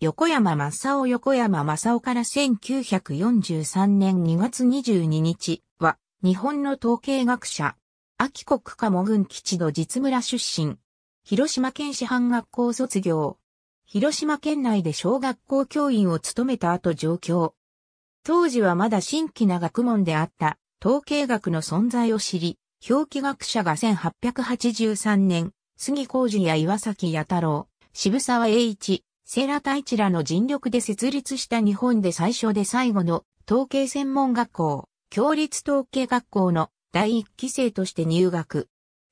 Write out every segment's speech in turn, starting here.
横山正夫横山正夫から1943年2月22日は、日本の統計学者、秋国鴨軍基地の実村出身、広島県師範学校卒業、広島県内で小学校教員を務めた後上京。当時はまだ新規な学問であった統計学の存在を知り、表記学者が1883年、杉浩二や岩崎弥太郎、渋沢栄一、セラ太一らの尽力で設立した日本で最初で最後の統計専門学校、共立統計学校の第一期生として入学。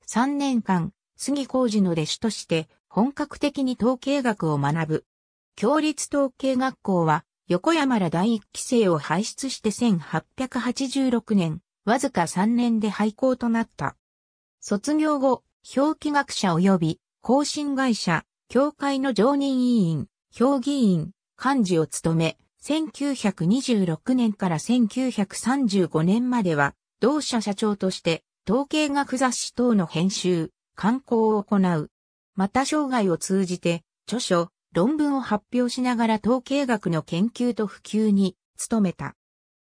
3年間、杉浩二の弟子として本格的に統計学を学ぶ。共立統計学校は横山ら第一期生を輩出して1886年、わずか3年で廃校となった。卒業後、表記学者及び更新会社、協会の常任委員、評議員、幹事を務め、1926年から1935年までは、同社社長として、統計学雑誌等の編集、刊行を行う。また生涯を通じて、著書、論文を発表しながら統計学の研究と普及に努めた。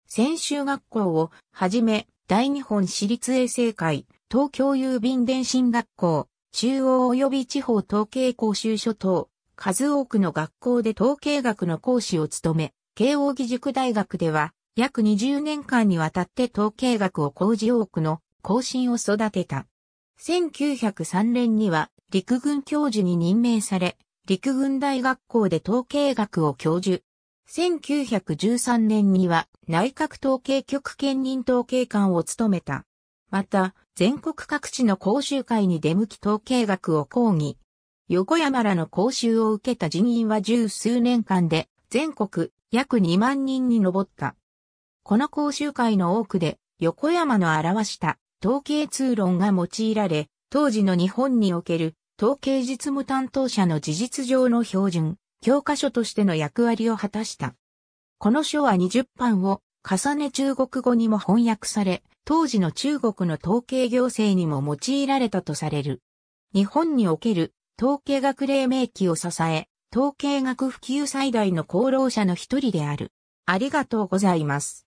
専修学校をはじめ、大日本私立衛生会、東京郵便電信学校、中央及び地方統計講習所等、数多くの学校で統計学の講師を務め、慶応義塾大学では、約20年間にわたって統計学を講じ多くの後進を育てた。1903年には陸軍教授に任命され、陸軍大学校で統計学を教授。1913年には内閣統計局兼任統計官を務めた。また、全国各地の講習会に出向き統計学を講義。横山らの講習を受けた人員は十数年間で、全国約2万人に上った。この講習会の多くで、横山の表した統計通論が用いられ、当時の日本における統計実務担当者の事実上の標準、教科書としての役割を果たした。この書は20版を重ね中国語にも翻訳され、当時の中国の統計行政にも用いられたとされる。日本における統計学黎明期を支え、統計学普及最大の功労者の一人である。ありがとうございます。